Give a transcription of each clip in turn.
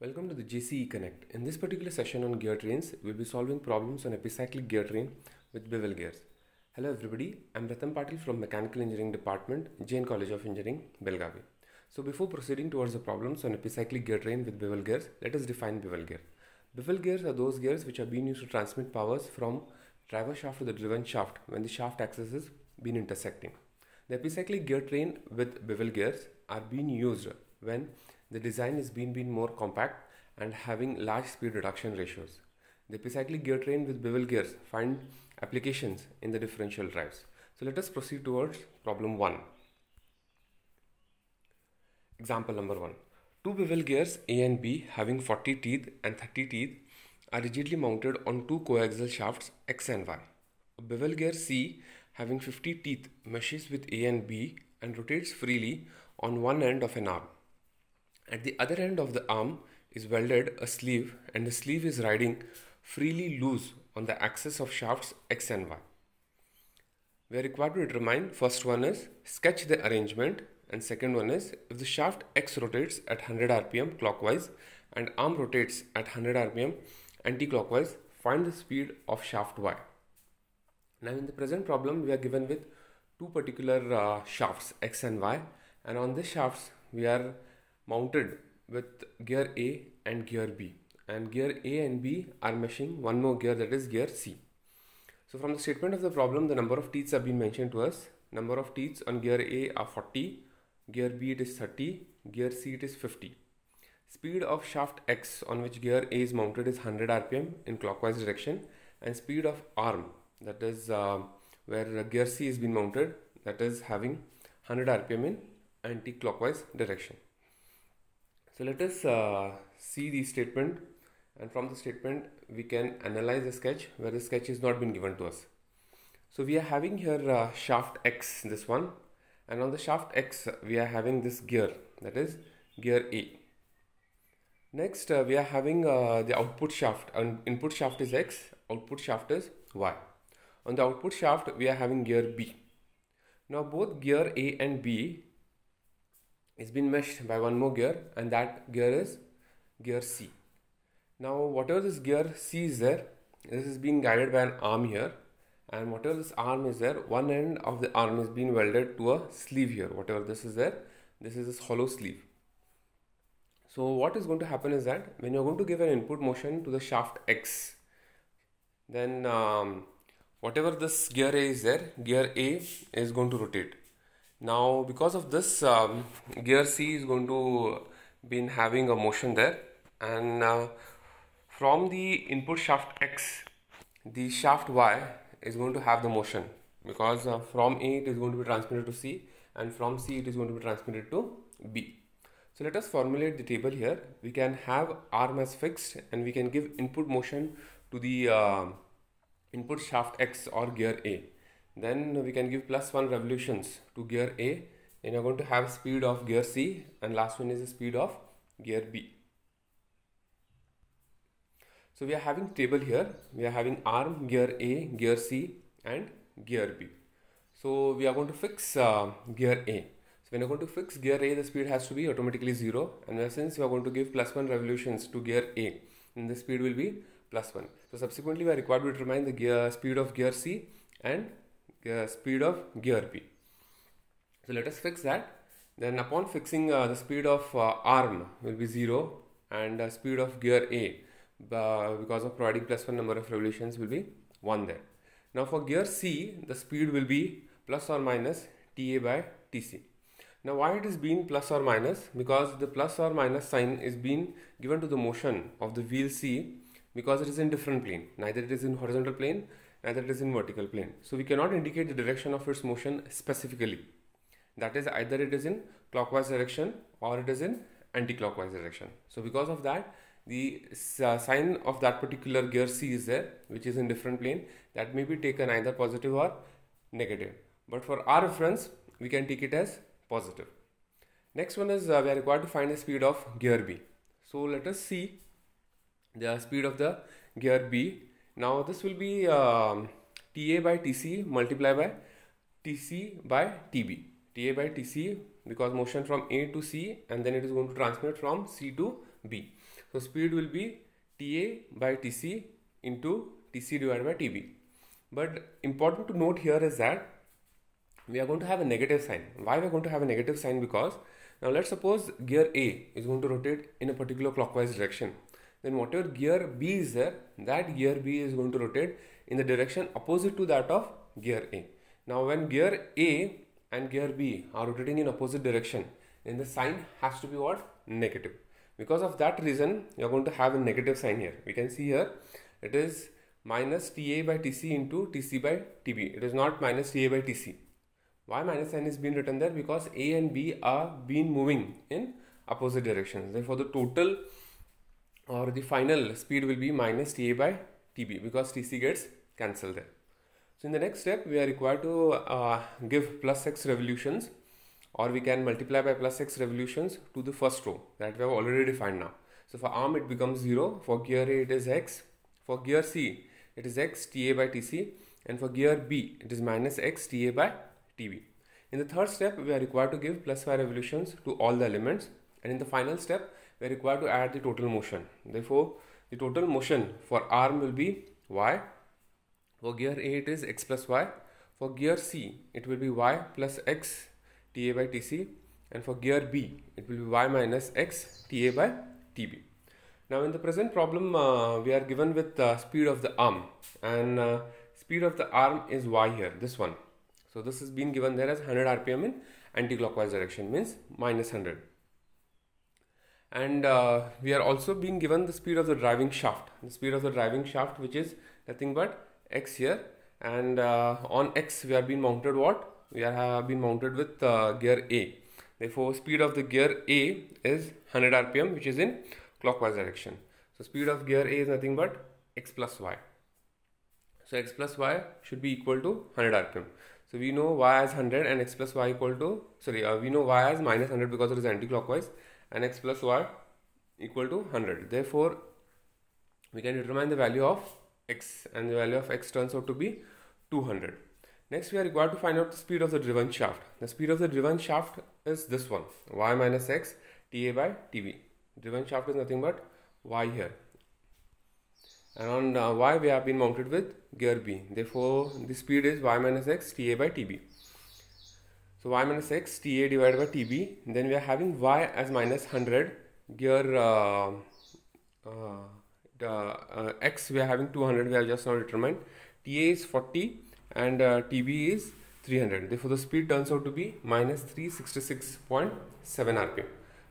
Welcome to the GCE Connect. In this particular session on gear trains, we'll be solving problems on epicyclic gear train with bevel gears. Hello everybody, I'm Ratham Patil from Mechanical Engineering Department, Jain College of Engineering, Belgavi. So before proceeding towards the problems on epicyclic gear train with bevel gears, let us define bevel gear. Bevel gears are those gears which are being used to transmit powers from driver shaft to the driven shaft when the shaft axis is being intersecting. The epicyclic gear train with bevel gears are being used when the design is being been more compact and having large speed reduction ratios. The epicyclic gear train with bevel gears find applications in the differential drives. So let us proceed towards problem 1. Example number 1. Two bevel gears A and B having 40 teeth and 30 teeth are rigidly mounted on two coaxial shafts X and Y. A bevel gear C having 50 teeth meshes with A and B and rotates freely on one end of an arm. At the other end of the arm is welded a sleeve and the sleeve is riding freely loose on the axis of shafts x and y. We are required to determine first one is sketch the arrangement and second one is if the shaft x rotates at 100 rpm clockwise and arm rotates at 100 rpm anti-clockwise find the speed of shaft y. Now in the present problem we are given with two particular uh, shafts x and y and on the shafts we are mounted with gear A and gear B and gear A and B are meshing one more gear that is gear C. So from the statement of the problem the number of teeth have been mentioned to us. Number of teeth on gear A are 40, gear B it is 30, gear C it is 50. Speed of shaft X on which gear A is mounted is 100 rpm in clockwise direction and speed of arm that is uh, where gear C has been mounted that is having 100 rpm in anti-clockwise direction. So let us uh, see the statement and from the statement we can analyze the sketch where the sketch is not been given to us. So we are having here uh, shaft X, this one, and on the shaft X we are having this gear, that is gear A. Next uh, we are having uh, the output shaft, and input shaft is X, output shaft is Y. On the output shaft we are having gear B. Now both gear A and B it's been meshed by one more gear and that gear is gear C. Now whatever this gear C is there, this is being guided by an arm here and whatever this arm is there, one end of the arm is being welded to a sleeve here. Whatever this is there, this is this hollow sleeve. So what is going to happen is that when you're going to give an input motion to the shaft X, then um, whatever this gear A is there, gear A is going to rotate now because of this um, gear C is going to be having a motion there and uh, from the input shaft X the shaft Y is going to have the motion because uh, from A it is going to be transmitted to C and from C it is going to be transmitted to B. So let us formulate the table here. We can have arm as fixed and we can give input motion to the uh, input shaft X or gear A then we can give plus 1 revolutions to gear A and you're going to have speed of gear C and last one is the speed of gear B. So we are having table here, we are having arm, gear A, gear C and gear B. So we are going to fix uh, gear A. So when you're going to fix gear A, the speed has to be automatically 0 and since we are going to give plus 1 revolutions to gear A and the speed will be plus 1. So subsequently we are required to determine the gear speed of gear C and uh, speed of gear B. So let us fix that. Then upon fixing uh, the speed of uh, arm will be 0 and uh, speed of gear A uh, because of providing plus 1 number of revolutions will be 1 there. Now for gear C the speed will be plus or minus TA by TC. Now why it is being plus or minus? Because the plus or minus sign is being given to the motion of the wheel C because it is in different plane. Neither it is in horizontal plane and that is in vertical plane. So we cannot indicate the direction of its motion specifically. That is either it is in clockwise direction or it is in anti-clockwise direction. So because of that, the uh, sign of that particular gear C is there, which is in different plane. That may be taken either positive or negative. But for our reference, we can take it as positive. Next one is uh, we are required to find the speed of gear B. So let us see the speed of the gear B now this will be um, TA by TC multiplied by TC by TB. TA by TC because motion from A to C and then it is going to transmit from C to B. So speed will be TA by TC into TC divided by TB. But important to note here is that we are going to have a negative sign. Why we are going to have a negative sign? Because now let's suppose gear A is going to rotate in a particular clockwise direction then whatever gear B is there, that gear B is going to rotate in the direction opposite to that of gear A. Now when gear A and gear B are rotating in opposite direction, then the sign has to be what? Negative. Because of that reason, you're going to have a negative sign here. We can see here, it is minus TA by TC into TC by TB. It is not minus TA by TC. Why minus sign is being written there? Because A and B are being moving in opposite directions. Therefore, the total or the final speed will be minus ta by tb because tc gets cancelled there. So in the next step we are required to uh, give plus x revolutions or we can multiply by plus x revolutions to the first row that we have already defined now. So for arm it becomes 0, for gear A it is x, for gear C it is x ta by tc and for gear B it is minus x ta by tb. In the third step we are required to give plus y revolutions to all the elements and in the final step we're required to add the total motion therefore the total motion for arm will be y for gear a it is x plus y for gear c it will be y plus x ta by tc and for gear b it will be y minus x ta by tb now in the present problem uh, we are given with the uh, speed of the arm and uh, speed of the arm is y here this one so this is being given there as 100 rpm in anti-clockwise direction means minus 100 and uh, we are also being given the speed of the driving shaft the speed of the driving shaft which is nothing but x here and uh, on x we are being mounted what we are have uh, been mounted with uh, gear a therefore speed of the gear a is 100 rpm which is in clockwise direction so speed of gear a is nothing but x plus y so x plus y should be equal to 100 rpm so we know y as 100 and x plus y equal to sorry uh, we know y as minus 100 because it is anti-clockwise and x plus y equal to 100 therefore we can determine the value of x and the value of x turns out to be 200 next we are required to find out the speed of the driven shaft the speed of the driven shaft is this one y minus x ta by tb driven shaft is nothing but y here and on uh, y we have been mounted with gear b therefore the speed is y minus x ta by tb so y minus x ta divided by tb. then we are having y as minus 100. Here uh, uh, the, uh, x we are having 200. We have just now determined. ta is 40 and uh, tb is 300. Therefore the speed turns out to be minus 366.7 rpm.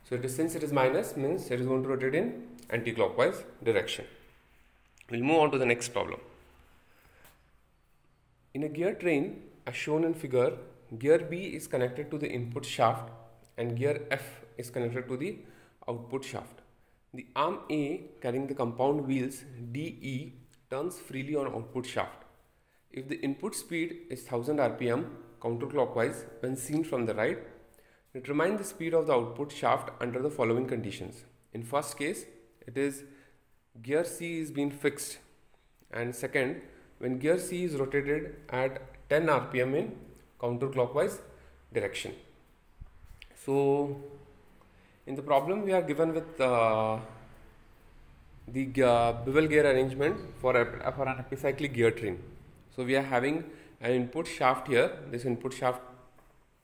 So it is, since it is minus means it is going to rotate in anti-clockwise direction. We'll move on to the next problem. In a gear train as shown in figure gear B is connected to the input shaft and gear F is connected to the output shaft. The arm A carrying the compound wheels DE turns freely on output shaft. If the input speed is 1000 rpm counterclockwise when seen from the right, determine the speed of the output shaft under the following conditions. In first case, it is gear C is being fixed and second, when gear C is rotated at 10 rpm in counterclockwise direction. So in the problem we are given with uh, the uh, bevel gear arrangement for, a, for an epicyclic gear train. So we are having an input shaft here, this input shaft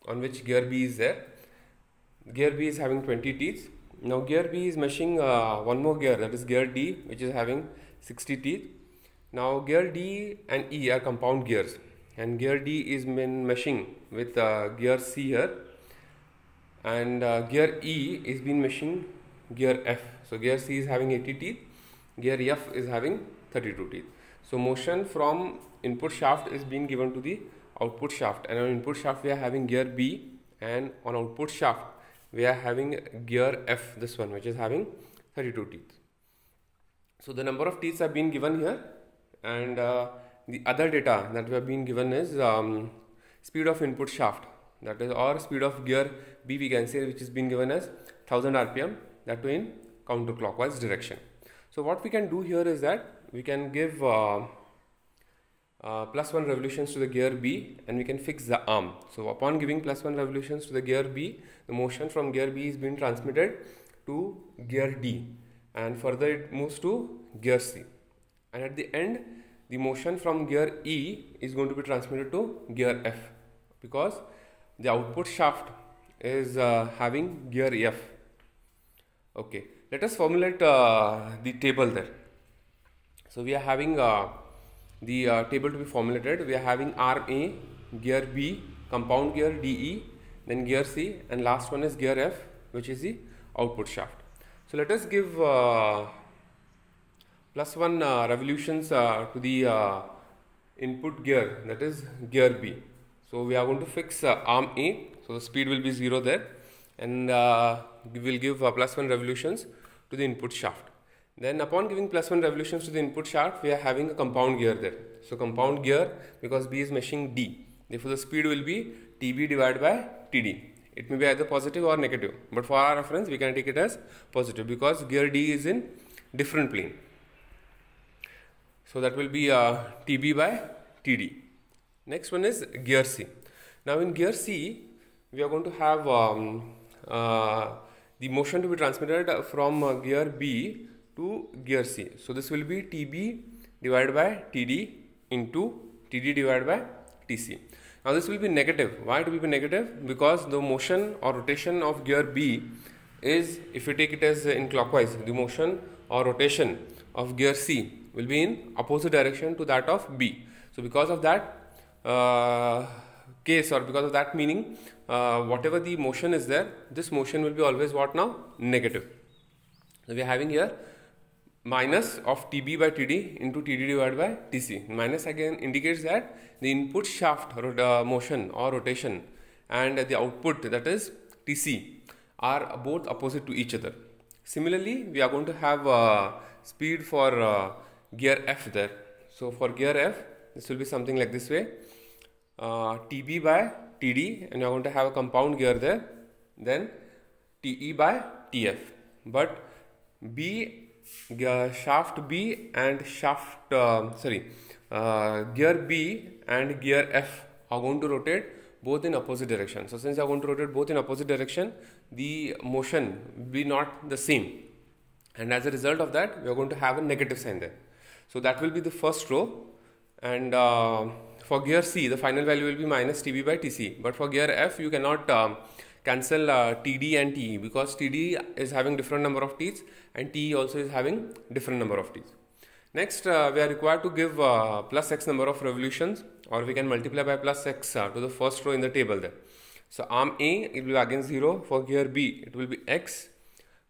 on which gear B is there. Gear B is having 20 teeth. Now gear B is meshing uh, one more gear that is gear D which is having 60 teeth. Now gear D and E are compound gears and gear D is been meshing with uh, gear C here and uh, gear E is being meshing gear F. So gear C is having 80 teeth, gear F is having 32 teeth. So motion from input shaft is being given to the output shaft and on input shaft we are having gear B and on output shaft we are having gear F this one which is having 32 teeth. So the number of teeth have been given here and uh, the other data that we have been given is um, speed of input shaft that is or speed of gear B we can say which is being given as 1000 rpm that way in counterclockwise direction. So what we can do here is that we can give uh, uh, plus 1 revolutions to the gear B and we can fix the arm. So upon giving plus 1 revolutions to the gear B the motion from gear B is being transmitted to gear D and further it moves to gear C and at the end the motion from gear E is going to be transmitted to gear F because the output shaft is uh, having gear F. Okay, let us formulate uh, the table there. So we are having uh, the uh, table to be formulated. We are having arm A, gear B, compound gear DE, then gear C, and last one is gear F, which is the output shaft. So let us give uh, plus 1 uh, revolutions to the uh, input gear that is gear B. So we are going to fix uh, arm A so the speed will be 0 there and we will give plus 1 revolutions to the input shaft. Then upon giving plus 1 revolutions to the input shaft we are having a compound gear there. So compound gear because B is meshing D therefore the speed will be TB divided by TD it may be either positive or negative but for our reference we can take it as positive because gear D is in different plane so that will be uh, TB by TD. Next one is gear C. Now in gear C, we are going to have um, uh, the motion to be transmitted from uh, gear B to gear C. So this will be TB divided by TD into TD divided by TC. Now this will be negative. Why it will be negative? Because the motion or rotation of gear B is, if we take it as in clockwise, the motion or rotation of gear C will be in opposite direction to that of B. So because of that uh, case or because of that meaning, uh, whatever the motion is there, this motion will be always what now? Negative. So we are having here minus of TB by TD into TD divided by TC. Minus again indicates that the input shaft uh, motion or rotation and the output that is TC are both opposite to each other. Similarly, we are going to have uh, speed for uh, gear F there. So for gear F, this will be something like this way. Uh, TB by TD and you're going to have a compound gear there. Then TE by TF. But B, gear uh, shaft B and shaft, um, uh, sorry, gear B and gear F are going to rotate both in opposite direction. So since you are going to rotate both in opposite direction, the motion will be not the same. And as a result of that, we are going to have a negative sign there. So that will be the first row. And uh, for gear C, the final value will be minus TB by TC. But for gear F, you cannot um, cancel uh, TD and TE because TD is having different number of T's and TE also is having different number of T's. Next, uh, we are required to give uh, plus x number of revolutions or we can multiply by plus x uh, to the first row in the table there. So arm A, it will be again 0. For gear B, it will be x.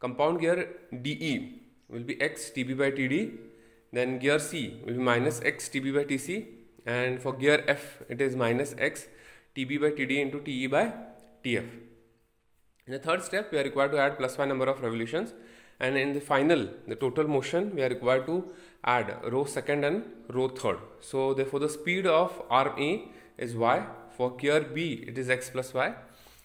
Compound gear DE will be x TB by TD then gear C will be minus x TB by TC and for gear F it is minus x TB by TD into TE by TF. In the third step we are required to add plus 1 number of revolutions and in the final the total motion we are required to add row second and row third. So therefore the speed of arm A is y, for gear B it is x plus y,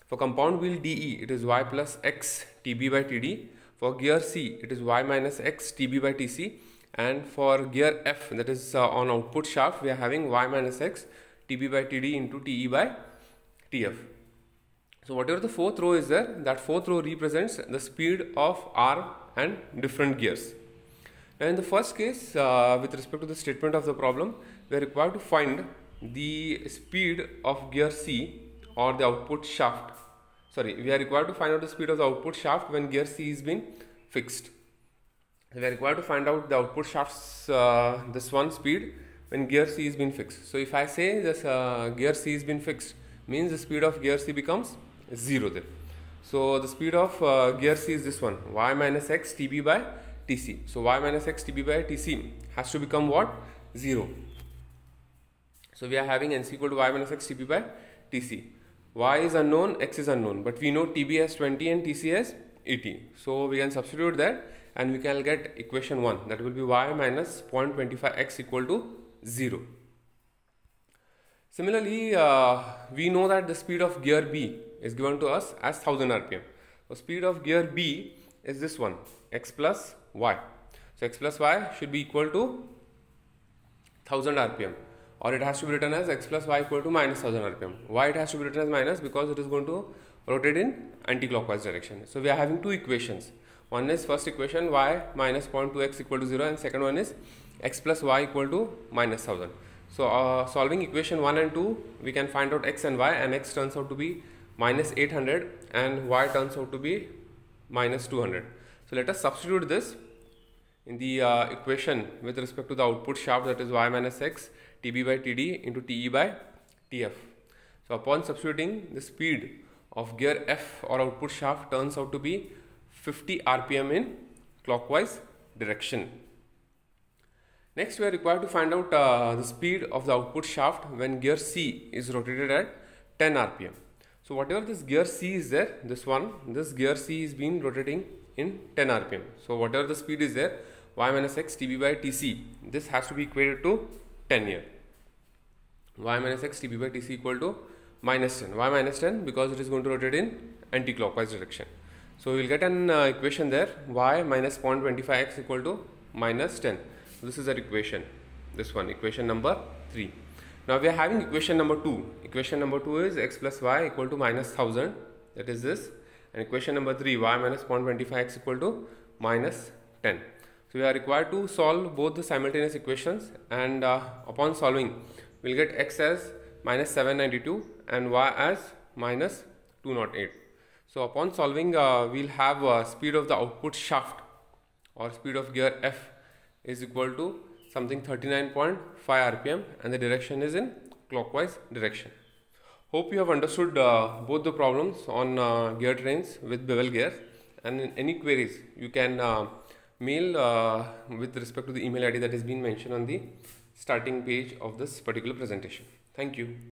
for compound wheel DE it is y plus x TB by TD, for gear C it is y minus x TB by TC and for gear F that is uh, on output shaft we are having y minus x TB by TD into TE by TF. So whatever the fourth row is there that fourth row represents the speed of arm and different gears. Now in the first case uh, with respect to the statement of the problem we are required to find the speed of gear C or the output shaft sorry we are required to find out the speed of the output shaft when gear C is being fixed we are required to find out the output shafts uh, this one speed when gear C is been fixed. So if I say this uh, gear C is been fixed means the speed of gear C becomes 0 then. So the speed of uh, gear C is this one y minus x tb by tc. So y minus x tb by tc has to become what? 0. So we are having n equal to y minus x tb by tc. y is unknown, x is unknown but we know tb as 20 and tc as 80. So we can substitute that and we can get equation 1 that will be y minus 0.25x equal to 0. Similarly, uh, we know that the speed of gear B is given to us as 1000 rpm. The speed of gear B is this one x plus y. So x plus y should be equal to 1000 rpm or it has to be written as x plus y equal to minus 1000 rpm. Why it has to be written as minus? Because it is going to rotate in anti-clockwise direction. So we are having two equations. One is first equation y minus 0.2x equal to 0 and second one is x plus y equal to minus 1000. So uh, solving equation 1 and 2 we can find out x and y and x turns out to be minus 800 and y turns out to be minus 200. So let us substitute this in the uh, equation with respect to the output shaft that is y minus x tb by td into te by tf. So upon substituting the speed of gear F or output shaft turns out to be 50 rpm in clockwise direction. Next we are required to find out uh, the speed of the output shaft when gear C is rotated at 10 rpm. So whatever this gear C is there, this one, this gear C is being rotating in 10 rpm. So whatever the speed is there, y minus x tb by tc, this has to be equated to 10 here. y minus x tb by tc equal to minus 10. y minus 10 because it is going to rotate in anti-clockwise direction. So we will get an uh, equation there y minus 0.25x equal to minus 10. This is our equation, this one equation number 3. Now we are having equation number 2. Equation number 2 is x plus y equal to minus 1000 that is this and equation number 3 y minus 0.25x equal to minus 10. So we are required to solve both the simultaneous equations and uh, upon solving we will get x as minus 792 and y as minus 208. So upon solving, uh, we'll have uh, speed of the output shaft or speed of gear F is equal to something 39.5 rpm and the direction is in clockwise direction. Hope you have understood uh, both the problems on uh, gear trains with bevel gear. and in any queries you can uh, mail uh, with respect to the email id that has been mentioned on the starting page of this particular presentation. Thank you.